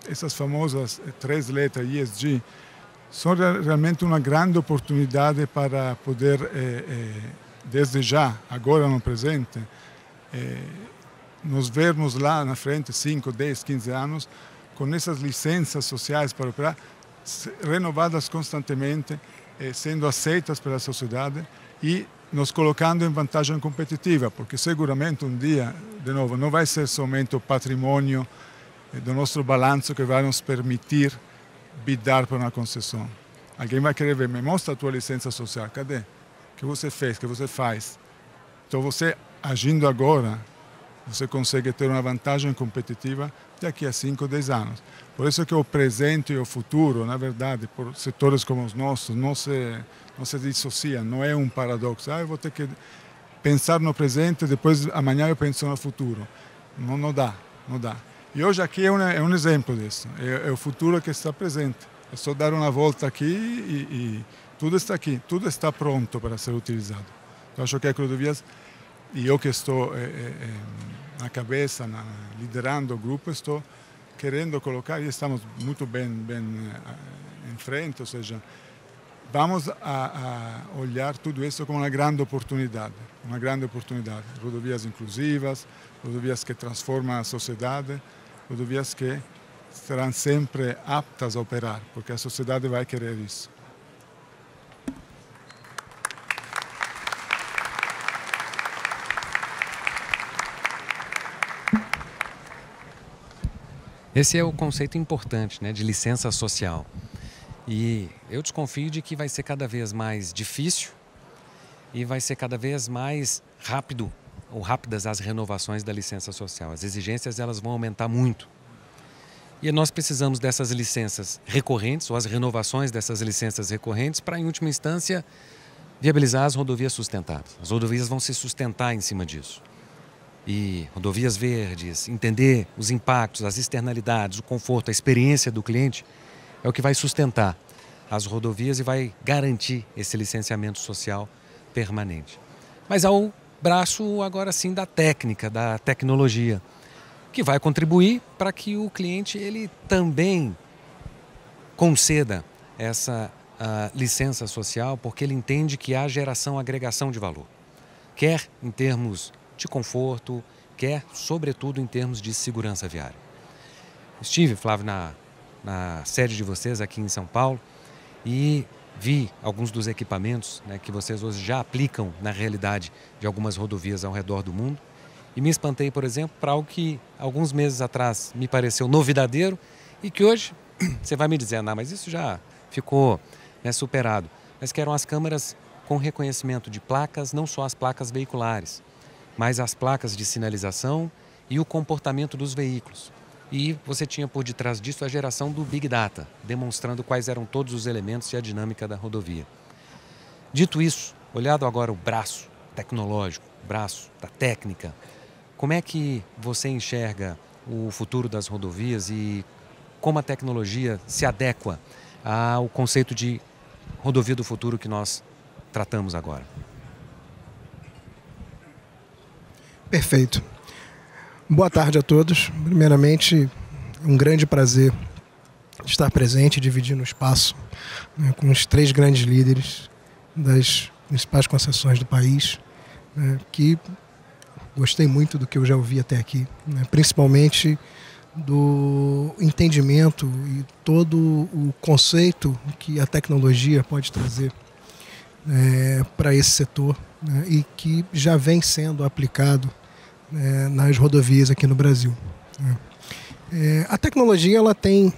essas famosas três letras ESG, são realmente uma grande oportunidade para poder, eh, eh, desde já, agora no presente, eh, nos vermos lá na frente, 5, 10, 15 anos, com essas licenças sociais para operar, renovadas constantemente, sendo aceitas pela sociedade e nos colocando em vantagem competitiva, porque seguramente um dia, de novo, não vai ser somente o patrimônio eh, do nosso balanço que vai nos permitir bidar por uma concessão. Alguém vai querer ver, me mostra a tua licença social, cadê? O que você fez, o que você faz? Então você, agindo agora, você consegue ter uma vantagem competitiva daqui a 5, 10 anos. Por isso que o presente e o futuro, na verdade, por setores como os nossos, não se, não se dissociam, não é um paradoxo. Ah, eu vou ter que pensar no presente, depois amanhã eu penso no futuro. Não, não dá, não dá. E hoje aqui é um, é um exemplo disso, é, é, o futuro que está presente. É só dar uma volta aqui e, e tudo está aqui, tudo está pronto para ser utilizado. Então, acho que a é Clodovias, e eu que estou é, na cabeça, na, liderando o grupo, estou querendo colocar, e estamos muito bem, bem eh, em frente, ou seja, vamos a, a olhar tudo isso como uma grande oportunidade, uma grande oportunidade. Rodovias inclusivas, rodovias que transformam a sociedade, rodovias que serão sempre aptas a operar, porque a sociedade vai querer isso. Esse é o conceito importante né, de licença social. E eu desconfio de que vai ser cada vez mais difícil e vai ser cada vez mais rápido ou rápidas as renovações da licença social. As exigências elas vão aumentar muito. E nós precisamos dessas licenças recorrentes ou as renovações dessas licenças recorrentes para, em última instância, viabilizar as rodovias sustentáveis. As rodovias vão se sustentar em cima disso e rodovias verdes, entender os impactos, as externalidades, o conforto, a experiência do cliente, é o que vai sustentar as rodovias e vai garantir esse licenciamento social permanente. Mas há o braço agora sim da técnica, da tecnologia, que vai contribuir para que o cliente ele também conceda essa ah, licença social, porque ele entende que há geração, agregação de valor, quer em termos de conforto, quer, sobretudo, em termos de segurança viária. Estive, Flávio, na, na sede de vocês aqui em São Paulo e vi alguns dos equipamentos né, que vocês hoje já aplicam na realidade de algumas rodovias ao redor do mundo. E me espantei, por exemplo, para algo que alguns meses atrás me pareceu novidadeiro e que hoje você vai me dizer, ah, mas isso já ficou né, superado. Mas que eram as câmeras com reconhecimento de placas, não só as placas veiculares, mas as placas de sinalização e o comportamento dos veículos. E você tinha por detrás disso a geração do Big Data, demonstrando quais eram todos os elementos e a dinâmica da rodovia. Dito isso, olhado agora o braço tecnológico, braço da técnica, como é que você enxerga o futuro das rodovias e como a tecnologia se adequa ao conceito de rodovia do futuro que nós tratamos agora? Perfeito. Boa tarde a todos. Primeiramente, um grande prazer estar presente, dividindo o espaço né, com os três grandes líderes das principais concessões do país, né, que gostei muito do que eu já ouvi até aqui, né, principalmente do entendimento e todo o conceito que a tecnologia pode trazer é, para esse setor né, e que já vem sendo aplicado é, nas rodovias aqui no Brasil. Né? É, a tecnologia ela tem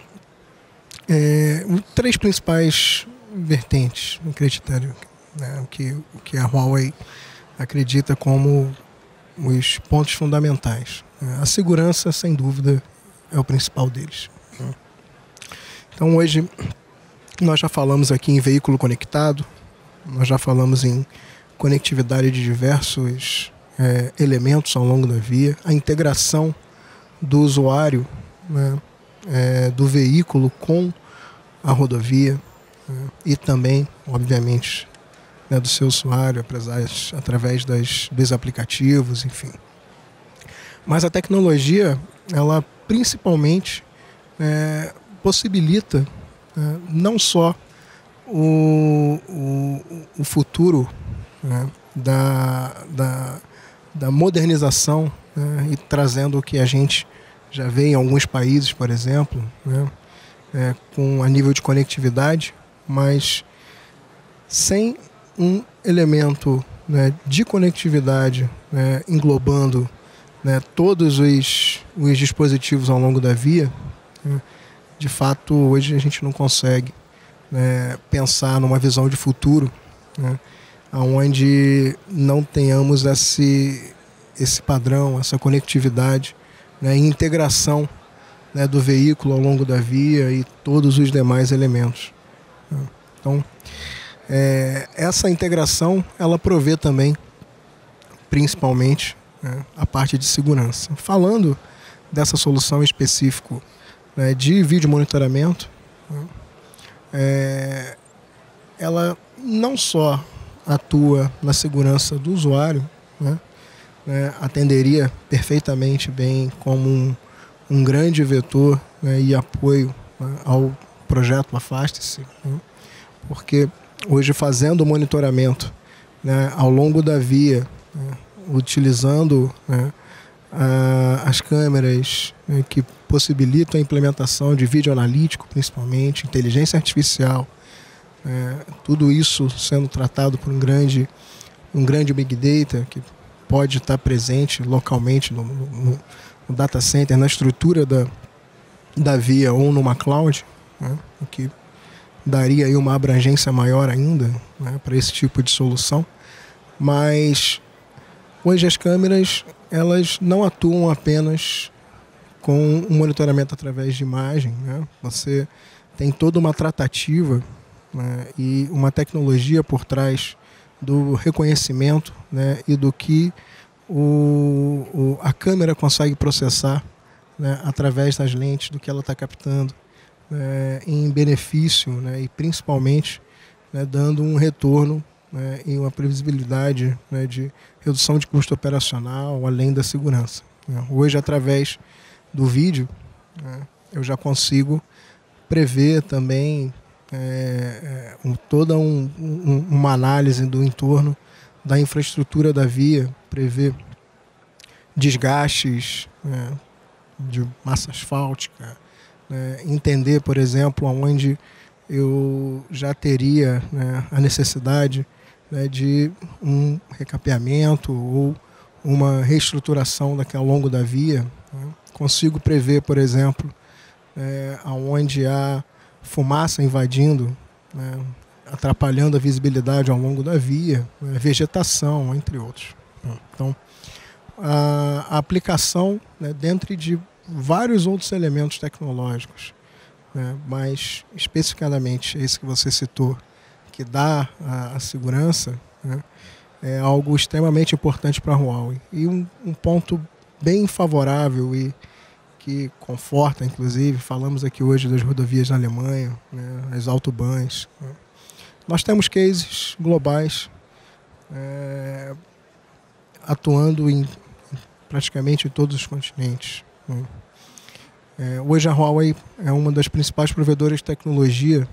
é, três principais vertentes, acreditando né, que, o que a Huawei acredita como os pontos fundamentais. Né? A segurança, sem dúvida, é o principal deles. Né? Então hoje nós já falamos aqui em veículo conectado, nós já falamos em conectividade de diversos é, elementos ao longo da via, a integração do usuário né, é, do veículo com a rodovia né, e também, obviamente, né, do seu usuário através das, dos aplicativos, enfim. Mas a tecnologia, ela principalmente é, possibilita né, não só o, o, o futuro né, da, da da modernização né, e trazendo o que a gente já vê em alguns países, por exemplo, né, é, com a nível de conectividade, mas sem um elemento né, de conectividade né, englobando né, todos os, os, dispositivos ao longo da via, né, de fato hoje a gente não consegue né, pensar numa visão de futuro né aonde não tenhamos esse, esse padrão, essa conectividade né, e integração né, do veículo ao longo da via e todos os demais elementos. Então, é, essa integração ela provê também, principalmente, né, a parte de segurança. Falando dessa solução específico né, de vídeo monitoramento, né, é, ela não só atua na segurança do usuário, né, né, atenderia perfeitamente bem como um, um grande vetor né, e apoio né, ao projeto Afaste-se, né? porque hoje fazendo o monitoramento né, ao longo da via, utilizando a, as câmeras que possibilitam a implementação de vídeo analítico, principalmente, inteligência artificial, é, tudo isso sendo tratado por um grande, um grande Big Data que pode estar presente localmente no, no, no data center, na estrutura da, da via ou numa cloud, né? o que daria aí uma abrangência maior ainda né? para esse tipo de solução. Mas hoje as câmeras elas não atuam apenas com o um monitoramento através de imagem. Né? Você tem toda uma tratativa né, e uma tecnologia por trás do reconhecimento né, e do que o, o, a câmera consegue processar né, através das lentes do que ela está captando né, em benefício né, e principalmente né, dando um retorno né, e uma previsibilidade né, de redução de custo operacional além da segurança. Hoje, através do vídeo, eu já consigo prever também é, é, um, toda um, um, uma análise do entorno da infraestrutura da via, prever desgastes né, de massa asfáltica, né, entender, por exemplo, aonde eu já teria né, a necessidade né, de um recapeamento ou uma reestruturação daqui ao longo da via. Né. Consigo prever, por exemplo, é, aonde há fumaça invadindo, né, atrapalhando a visibilidade ao longo da via, né, vegetação, entre outros. Então, a, aplicação, né, dentro de vários outros elementos tecnológicos, né, mas especificamente esse que você citou, que dá a, a segurança, né, é algo extremamente importante para a Huawei. E um, um ponto bem favorável e que conforta, inclusive. Falamos aqui hoje das rodovias na Alemanha, né, as autobans. Né. Nós temos cases globais é, atuando em praticamente em todos os continentes. Né. É, hoje a Huawei é uma das principais provedoras de tecnologia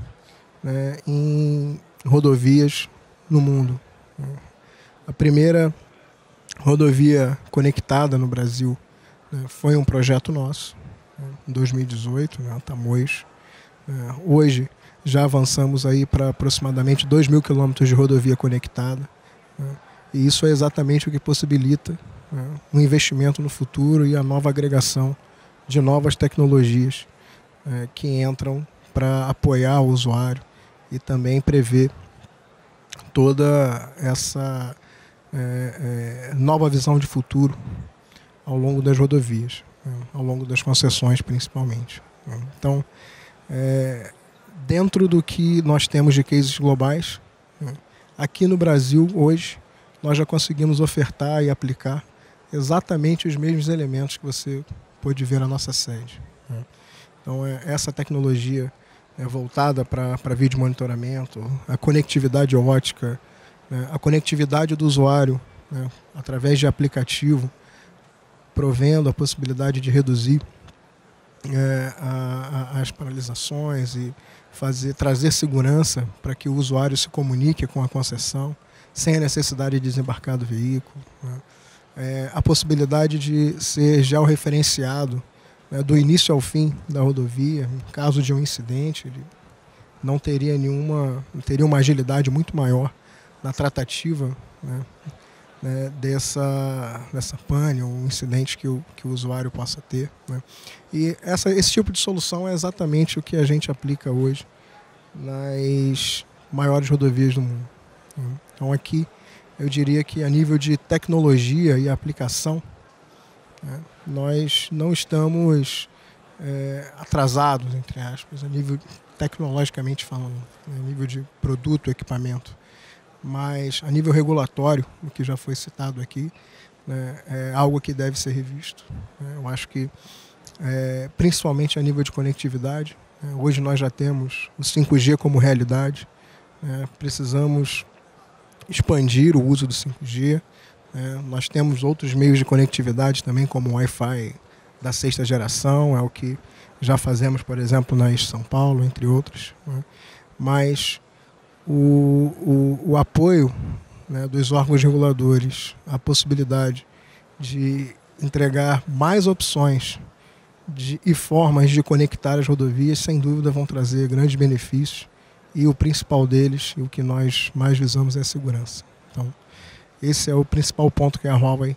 né, em rodovias no mundo. Né. A primeira rodovia conectada no Brasil né? Foi um projeto nosso, né? em 2018, né? Tamoios. Né? Hoje já avançamos aí para aproximadamente 2 mil quilômetros de rodovia conectada. Né? E isso é exatamente o que possibilita né? um investimento no futuro e a nova agregação de novas tecnologias né? que entram para apoiar o usuário e também prever toda essa é, é, nova visão de futuro ao longo das rodovias, né, ao longo das concessões principalmente. Né. Então, é, dentro do que nós temos de cases globais, né, aqui no Brasil hoje nós já conseguimos ofertar e aplicar exatamente os mesmos elementos que você pôde ver na nossa sede. Né. Então, é, essa tecnologia é voltada para vídeo monitoramento, a conectividade ótica, né, a conectividade do usuário né, através de aplicativo provendo a possibilidade de reduzir é, a, a, as paralisações e fazer, trazer segurança para que o usuário se comunique com a concessão sem a necessidade de desembarcar do veículo. Né? É, a possibilidade de ser georreferenciado né, do início ao fim da rodovia, em caso de um incidente, ele não teria nenhuma, teria uma agilidade muito maior na tratativa né, né, dessa, dessa pane ou um incidente que o, que o usuário possa ter. Né? E essa, esse tipo de solução é exatamente o que a gente aplica hoje nas maiores rodovias do mundo. Né? Então aqui eu diria que a nível de tecnologia e aplicação, né, nós não estamos é, atrasados, entre aspas, a nível tecnologicamente falando, né, a nível de produto, equipamento mas a nível regulatório, o que já foi citado aqui, né, é algo que deve ser revisto. Né? Eu acho que, é, principalmente a nível de conectividade, né? hoje nós já temos o 5G como realidade, né, precisamos expandir o uso do 5G. Né. nós temos outros meios de conectividade também, como o Wi-Fi da sexta geração, é o que já fazemos, por exemplo, na São Paulo, entre outros. Né. Mas o, o, o apoio né, dos órgãos reguladores, a possibilidade de entregar mais opções de, e formas de conectar as rodovias, sem dúvida vão trazer grandes benefícios e o principal deles, e o que nós mais visamos, é a segurança. Então, esse é o principal ponto que a Huawei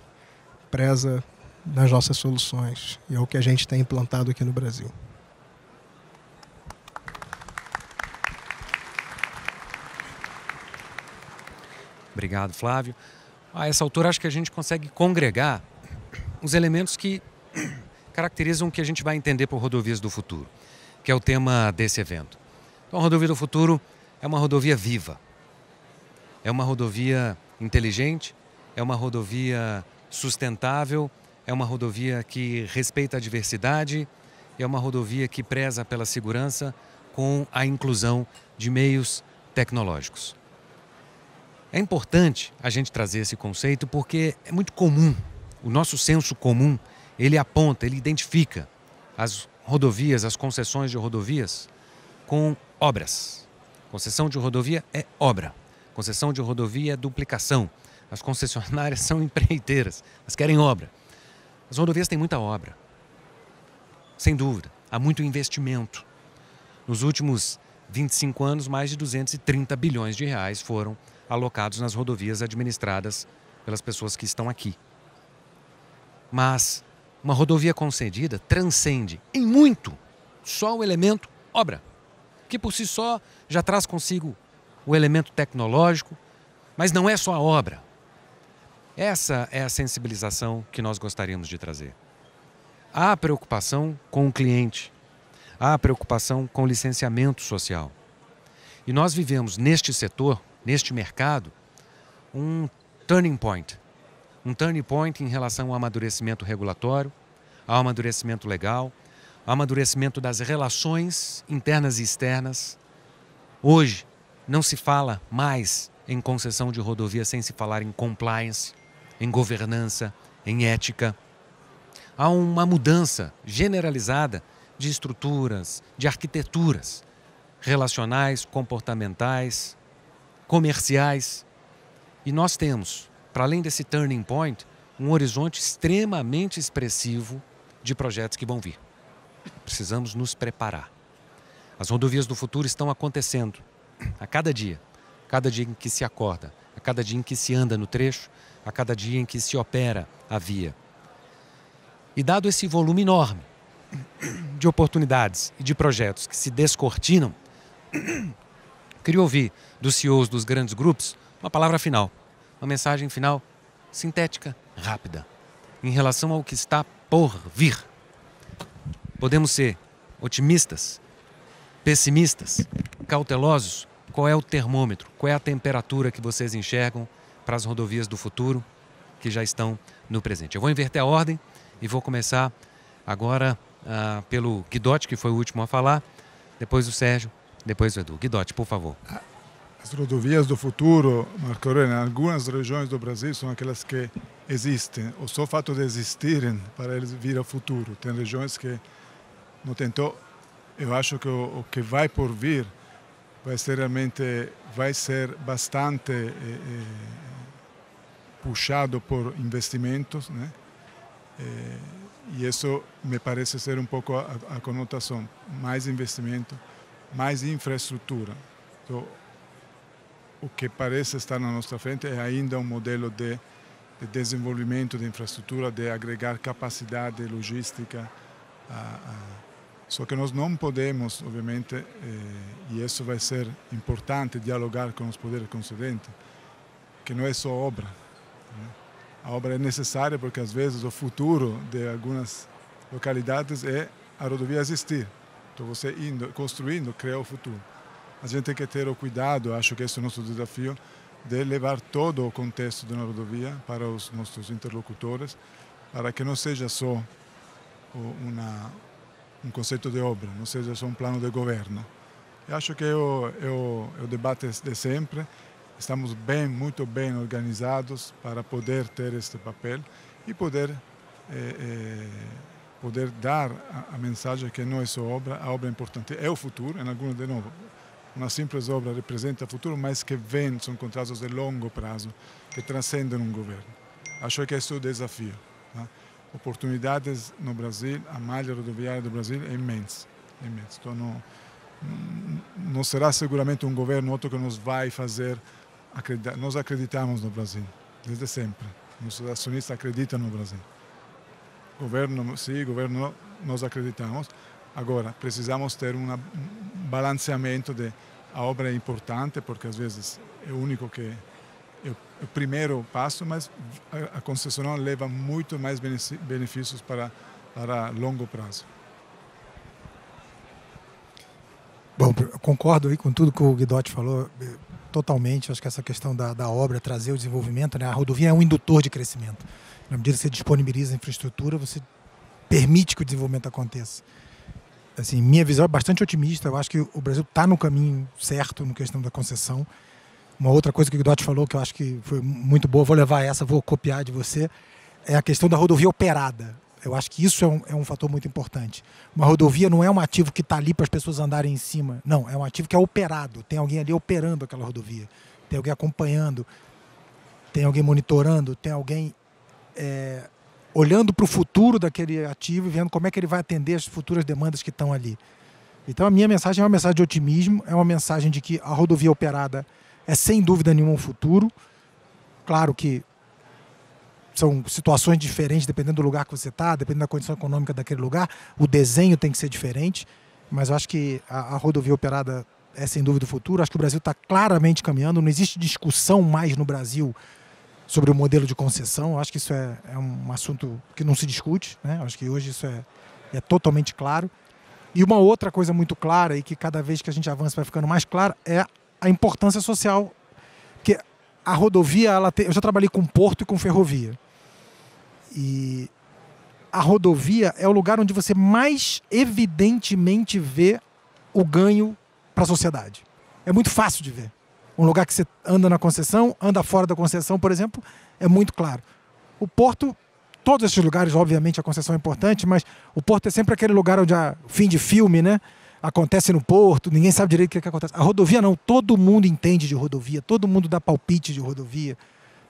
preza nas nossas soluções e é o que a gente tem implantado aqui no Brasil. Obrigado, Flávio. A essa altura, acho que a gente consegue congregar os elementos que caracterizam o que a gente vai entender por rodovias do futuro, que é o tema desse evento. Então, a rodovia do futuro é uma rodovia viva, é uma rodovia inteligente, é uma rodovia sustentável, é uma rodovia que respeita a diversidade, é uma rodovia que preza pela segurança com a inclusão de meios tecnológicos. É importante a gente trazer esse conceito porque é muito comum. O nosso senso comum, ele aponta, ele identifica as rodovias, as concessões de rodovias com obras. Concessão de rodovia é obra. Concessão de rodovia é duplicação. As concessionárias são empreiteiras, elas querem obra. As rodovias têm muita obra. Sem dúvida, há muito investimento. Nos últimos 25 anos, mais de 230 bilhões de reais foram alocados nas rodovias administradas pelas pessoas que estão aqui. Mas uma rodovia concedida transcende em muito só o elemento obra, que por si só já traz consigo o elemento tecnológico, mas não é só a obra. Essa é a sensibilização que nós gostaríamos de trazer. Há preocupação com o cliente, há preocupação com o licenciamento social. E nós vivemos neste setor neste mercado um turning point. Um turning point em relação ao amadurecimento regulatório, ao amadurecimento legal, ao amadurecimento das relações internas e externas. Hoje, não se fala mais em concessão de rodovia sem se falar em compliance, em governança, em ética. Há uma mudança generalizada de estruturas, de arquiteturas relacionais, comportamentais, comerciais. E nós temos, para além desse turning point, um horizonte extremamente expressivo de projetos que vão vir. Precisamos nos preparar. As rodovias do futuro estão acontecendo a cada dia, a cada dia em que se acorda, a cada dia em que se anda no trecho, a cada dia em que se opera a via. E dado esse volume enorme de oportunidades e de projetos que se descortinam, Queria ouvir dos CEOs dos grandes grupos uma palavra final, uma mensagem final sintética, rápida, em relação ao que está por vir. Podemos ser otimistas, pessimistas, cautelosos? Qual é o termômetro? Qual é a temperatura que vocês enxergam para as rodovias do futuro que já estão no presente? Eu vou inverter a ordem e vou começar agora ah, pelo Guidotti, que foi o último a falar, depois o Sérgio, depois o Edu. Guidotti, por favor. Ah, as rodovias do futuro, Marco Aurélio, algumas regiões do Brasil são aquelas que existem. O só fato de existirem para eles vir ao futuro. Tem regiões que não tentou. Eu acho que o, o que vai por vir vai ser realmente vai ser bastante eh, eh, puxado por investimentos, né? Eh, e isso me parece ser um pouco a, a conotação mais investimento mais infraestrutura. Então, o que parece estar na nossa frente é ainda um modelo de, de desenvolvimento de infraestrutura, de agregar capacidade logística. A, a, só que nós não podemos, obviamente, eh, e isso vai ser importante, dialogar com os poderes concedentes, que não é só obra. Né? A obra é necessária porque, às vezes, o futuro de algumas localidades é a rodovia existir. Então você indo, construindo, cria o futuro. A gente tem que ter o cuidado, acho que esse é o nosso desafio, de levar todo o contexto da rodovia para os nossos interlocutores, para que não seja só uma, um conceito de obra, não seja só um plano de governo. Eu acho que é o, é o, é o debate de sempre. Estamos bem, muito bem organizados para poder ter este papel e poder é, poder dar a, a mensagem que não é só obra, a obra é importante é o futuro, em alguns de novo, uma simples obra representa o futuro, mas que vem, são contratos de longo prazo, que transcendem um governo. Acho que esse é o desafio. Tá? Oportunidades no Brasil, a malha rodoviária do Brasil é imensa. É imensa. Então, não, não será seguramente um governo outro que nos vai fazer acreditar. Nós acreditamos no Brasil, desde sempre. Os acionistas acreditam no Brasil governo sim, governo nós acreditamos. Agora, precisamos ter um balanceamento de a obra é importante, porque às vezes é o único que é o é primeiro passo, mas a concessionária leva muito mais benefícios para, para longo prazo. Bom, concordo aí com tudo que o Guidotti falou, eh, totalmente. Acho que essa questão da, da obra trazer o desenvolvimento, né? a rodovia é um indutor de crescimento. Na medida que você disponibiliza a infraestrutura, você permite que o desenvolvimento aconteça. Assim, minha visão é bastante otimista. Eu acho que o Brasil está no caminho certo no questão da concessão. Uma outra coisa que o Dott falou que eu acho que foi muito boa, vou levar essa, vou copiar de você, é a questão da rodovia operada. Eu acho que isso é um, é um fator muito importante. Uma rodovia não é um ativo que está ali para as pessoas andarem em cima. Não, é um ativo que é operado. Tem alguém ali operando aquela rodovia. Tem alguém acompanhando. Tem alguém monitorando. Tem alguém é, olhando para o futuro daquele ativo e vendo como é que ele vai atender as futuras demandas que estão ali. Então a minha mensagem é uma mensagem de otimismo, é uma mensagem de que a rodovia operada é sem dúvida nenhuma um futuro. Claro que são situações diferentes dependendo do lugar que você está, dependendo da condição econômica daquele lugar, o desenho tem que ser diferente, mas eu acho que a, a rodovia operada é sem dúvida o futuro. Acho que o Brasil está claramente caminhando, não existe discussão mais no Brasil sobre o modelo de concessão. Eu acho que isso é, é, um assunto que não se discute, né? Eu acho que hoje isso é, é totalmente claro. E uma outra coisa muito clara e que cada vez que a gente avança vai ficando mais clara é a importância social que a rodovia ela tem, eu já trabalhei com porto e com ferrovia. E a rodovia é o lugar onde você mais evidentemente vê o ganho para a sociedade. É muito fácil de ver. Um lugar que você anda na concessão, anda fora da concessão, por exemplo, é muito claro. O porto, todos esses lugares, obviamente, a concessão é importante, mas o porto é sempre aquele lugar onde a fim de filme, né? Acontece no porto, ninguém sabe direito o que, é que acontece. A rodovia não, todo mundo entende de rodovia, todo mundo dá palpite de rodovia.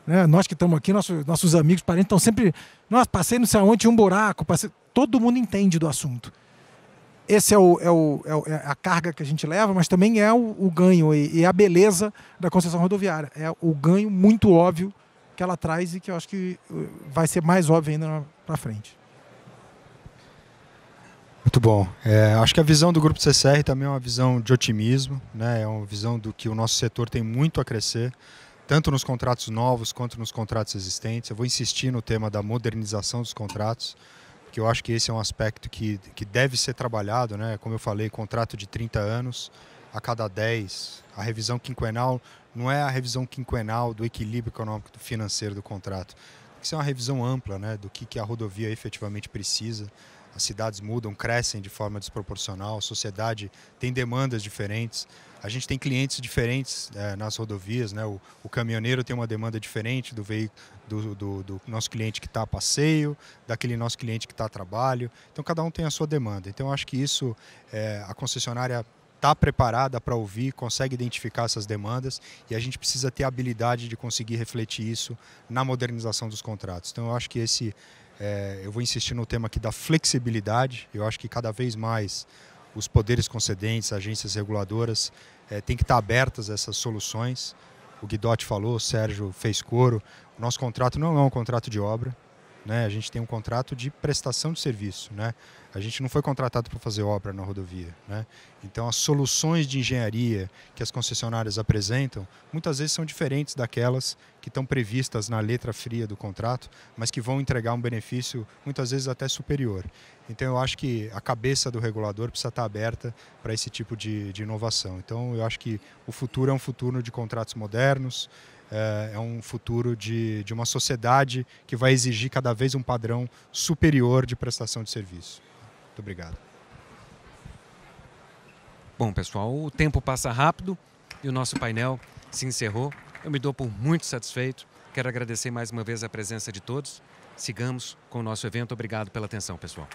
Né? Nós que estamos aqui, nossos, nossos amigos, parentes, estão sempre. Nós passei não sei aonde, um buraco, passei... todo mundo entende do assunto esse é, é, o, é, o, é, a carga que a gente leva, mas também é o, o ganho e, e, a beleza da concessão rodoviária. É o ganho muito óbvio que ela traz e que eu acho que uh, vai ser mais óbvio ainda para frente. Muito bom. É, acho que a visão do Grupo CCR também é uma visão de otimismo, né? é uma visão do que o nosso setor tem muito a crescer, tanto nos contratos novos quanto nos contratos existentes. Eu vou insistir no tema da modernização dos contratos que eu acho que esse é um aspecto que, que deve ser trabalhado, né? Como eu falei, contrato de 30 anos a cada 10, a revisão quinquenal não é a revisão quinquenal do equilíbrio econômico do financeiro do contrato. Tem que ser uma revisão ampla, né, do que, que a rodovia efetivamente precisa, as cidades mudam, crescem de forma desproporcional, a sociedade tem demandas diferentes, a gente tem clientes diferentes é, nas rodovias, né? O, o, caminhoneiro tem uma demanda diferente do veículo do, do, do nosso cliente que está a passeio, daquele nosso cliente que está a trabalho. Então cada um tem a sua demanda. Então acho que isso é, a concessionária está preparada para ouvir, consegue identificar essas demandas e a gente precisa ter a habilidade de conseguir refletir isso na modernização dos contratos. Então eu acho que esse é, eu vou insistir no tema aqui da flexibilidade. Eu acho que cada vez mais os poderes concedentes, agências reguladoras, é, têm que estar abertas a essas soluções. O Guidotti falou, o Sérgio fez coro. O nosso contrato não é um contrato de obra. Né? A gente tem um contrato de prestação de serviço, né? A gente não foi contratado para fazer obra na rodovia, né? Então as soluções de engenharia que as concessionárias apresentam muitas vezes são diferentes daquelas que estão previstas na letra fria do contrato, mas que vão entregar um benefício muitas vezes até superior. Então eu acho que a cabeça do regulador precisa estar aberta para esse tipo de, de inovação. Então eu acho que o futuro é um futuro de contratos modernos, é, é um futuro de, de uma sociedade que vai exigir cada vez um padrão superior de prestação de serviço. Muito obrigado. Bom, pessoal, o tempo passa rápido e o nosso painel se encerrou. Eu me dou por muito satisfeito. Quero agradecer mais uma vez a presença de todos. Sigamos com o nosso evento. Obrigado pela atenção, pessoal.